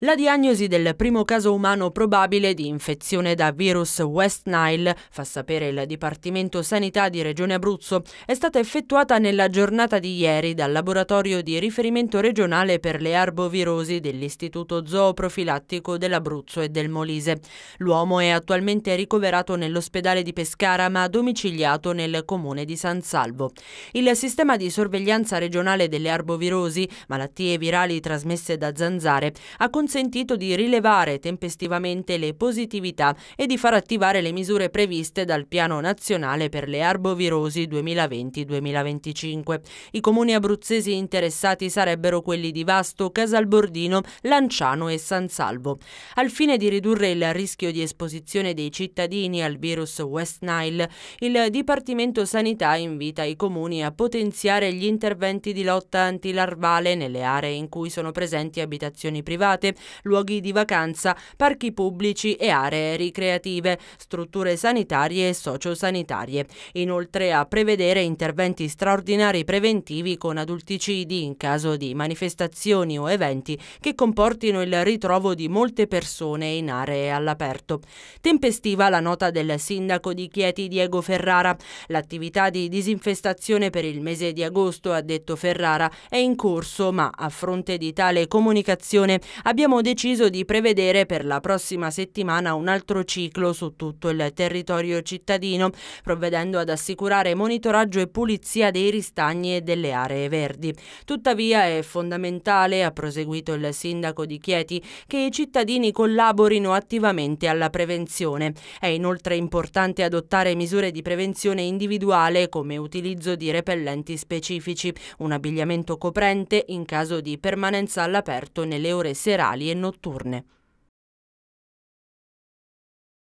La diagnosi del primo caso umano probabile di infezione da virus West Nile, fa sapere il Dipartimento Sanità di Regione Abruzzo, è stata effettuata nella giornata di ieri dal laboratorio di riferimento regionale per le arbovirosi dell'Istituto Zooprofilattico dell'Abruzzo e del Molise. L'uomo è attualmente ricoverato nell'ospedale di Pescara ma domiciliato nel comune di San Salvo. Il sistema di sorveglianza regionale delle arbovirosi, malattie virali trasmesse da zanzare, ha consentito di rilevare tempestivamente le positività e di far attivare le misure previste dal Piano Nazionale per le Arbovirosi 2020-2025. I comuni abruzzesi interessati sarebbero quelli di Vasto, Casalbordino, Lanciano e San Salvo. Al fine di ridurre il rischio di esposizione dei cittadini al virus West Nile, il Dipartimento Sanità invita i comuni a potenziare gli interventi di lotta antilarvale nelle aree in cui sono presenti abitazioni private, luoghi di vacanza, parchi pubblici e aree ricreative, strutture sanitarie e sociosanitarie. Inoltre a prevedere interventi straordinari preventivi con adulticidi in caso di manifestazioni o eventi che comportino il ritrovo di molte persone in aree all'aperto. Tempestiva la nota del sindaco di Chieti Diego Ferrara. L'attività di disinfestazione per il mese di agosto, ha detto Ferrara, è in corso ma a fronte di tale comunicazione abbiamo abbiamo deciso di prevedere per la prossima settimana un altro ciclo su tutto il territorio cittadino, provvedendo ad assicurare monitoraggio e pulizia dei ristagni e delle aree verdi. Tuttavia è fondamentale, ha proseguito il sindaco di Chieti, che i cittadini collaborino attivamente alla prevenzione. È inoltre importante adottare misure di prevenzione individuale come utilizzo di repellenti specifici, un abbigliamento coprente in caso di permanenza all'aperto nelle ore serali serali e notturne.